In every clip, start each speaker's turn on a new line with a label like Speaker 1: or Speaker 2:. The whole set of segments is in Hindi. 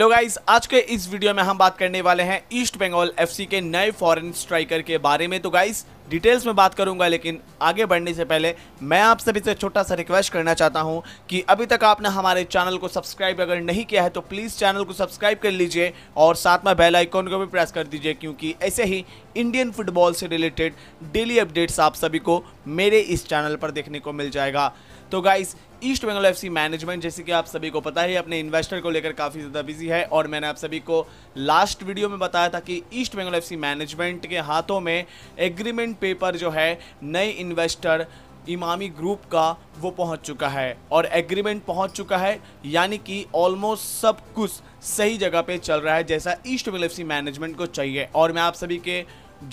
Speaker 1: हेलो गाइस आज के इस वीडियो में हम बात करने वाले हैं ईस्ट बंगाल एफसी के नए फॉरेन स्ट्राइकर के बारे में तो गाइस डिटेल्स में बात करूंगा लेकिन आगे बढ़ने से पहले मैं आप सभी से छोटा सा रिक्वेस्ट करना चाहता हूं कि अभी तक आपने हमारे चैनल को सब्सक्राइब अगर नहीं किया है तो प्लीज़ चैनल को सब्सक्राइब कर लीजिए और साथ में बेल आइकॉन को भी प्रेस कर दीजिए क्योंकि ऐसे ही इंडियन फुटबॉल से रिलेटेड डेली अपडेट्स आप सभी को मेरे इस चैनल पर देखने को मिल जाएगा तो guys East Bengal FC management जैसे कि आप सभी को पता है अपने इन्वेस्टर को लेकर काफ़ी ज़्यादा बिजी है और मैंने आप सभी को लास्ट वीडियो में बताया था कि ईस्ट बंगाल एफसी मैनेजमेंट के हाथों में एग्रीमेंट पेपर जो है नए इन्वेस्टर इमामी ग्रुप का वो पहुंच चुका है और एग्रीमेंट पहुंच चुका है यानी कि ऑलमोस्ट सब कुछ सही जगह पे चल रहा है जैसा ईस्ट सी मैनेजमेंट को चाहिए और मैं आप सभी के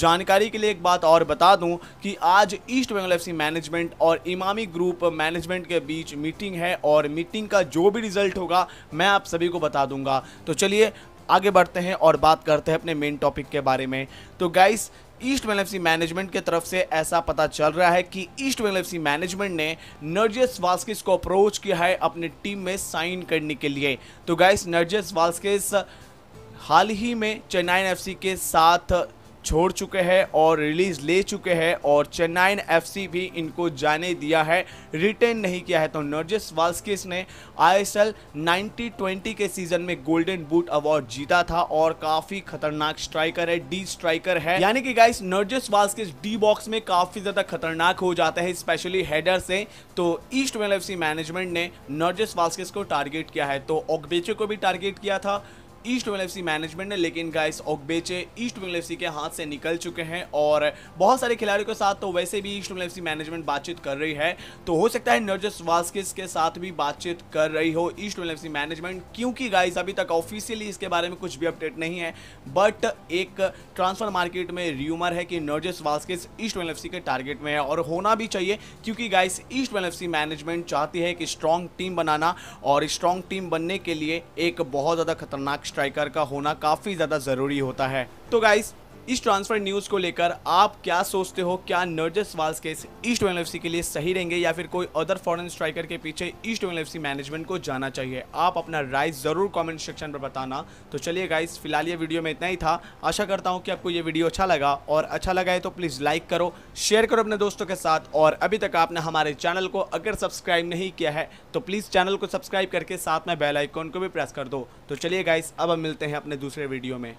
Speaker 1: जानकारी के लिए एक बात और बता दूं कि आज ईस्ट बंगल एफ मैनेजमेंट और इमामी ग्रुप मैनेजमेंट के बीच मीटिंग है और मीटिंग का जो भी रिजल्ट होगा मैं आप सभी को बता दूंगा तो चलिए आगे बढ़ते हैं और बात करते हैं अपने मेन टॉपिक के बारे में तो गाइस ईस्ट वेल एफ मैनेजमेंट की तरफ से ऐसा पता चल रहा है कि ईस्ट वेल एफ मैनेजमेंट ने नर्जियस वास्किस को अप्रोच किया है अपनी टीम में साइन करने के लिए तो गाइस नर्जियस वास्किस हाल ही में चेन्नई एफ के साथ छोड़ चुके हैं और रिलीज ले चुके हैं और चेन्नई एफसी भी इनको जाने दिया है रिटेन नहीं किया है तो नर्जिस वाल्सकिस ने आईएसएल 90-20 के सीजन में गोल्डन बूट अवार्ड जीता था और काफी खतरनाक स्ट्राइकर है डी स्ट्राइकर है यानी कि guys Nerijus Valskis D box में काफी ज्यादा खतरनाक हो जाता है स्पेशली हेडर से तो ईस्ट वेल एफ मैनेजमेंट ने नर्जिस वाल्सकिस को टारगेट किया है तो ओगबेचे को भी टारगेट किया था ईस्ट बंगल एफसी मैनेजमेंट ने लेकिन guys Ogbeche East Bengal FC के हाथ से निकल चुके हैं और बहुत सारे खिलाड़ियों के साथ तो वैसे भी ईस्ट बंगल एफसी मैनेजमेंट बातचीत कर रही है तो हो सकता है नर्जस वास्किस के साथ भी बातचीत कर रही हो ईस्ट बंगल एफसी मैनेजमेंट क्योंकि गाइस अभी तक ऑफिशियली इसके बारे में कुछ भी अपडेट नहीं है बट एक ट्रांसफर मार्केट में र्यूमर है कि Nerijus Valskis East Bengal FC के टारगेट में है और होना भी चाहिए क्योंकि guys East Bengal FC management चाहती है कि स्ट्रांग टीम बनाना और स्ट्रांग टीम बनने के लिए एक बहुत ज़्यादा खतरनाक स्ट्राइकर का होना काफ़ी ज़्यादा ज़रूरी होता है तो गाइस इस ट्रांसफर न्यूज़ को लेकर आप क्या सोचते हो क्या नर्जस वाल्स केस ईस्ट वेल एफ के लिए सही रहेंगे या फिर कोई अदर फॉरन स्ट्राइकर के पीछे ईस्ट वेल एफ मैनेजमेंट को जाना चाहिए आप अपना राय ज़रूर कॉमेंट सेक्शन पर बताना तो चलिए गाइस फिलहाल ये वीडियो में इतना ही था आशा करता हूँ कि आपको ये वीडियो अच्छा लगा और अच्छा लगा है तो प्लीज़ लाइक करो शेयर करो अपने दोस्तों के साथ और अभी तक आपने हमारे चैनल को अगर सब्सक्राइब नहीं किया है तो प्लीज़ चैनल को सब्सक्राइब करके साथ में बेलाइकॉन को भी प्रेस कर दो तो चलिए गाइस अब हम मिलते हैं अपने दूसरे वीडियो में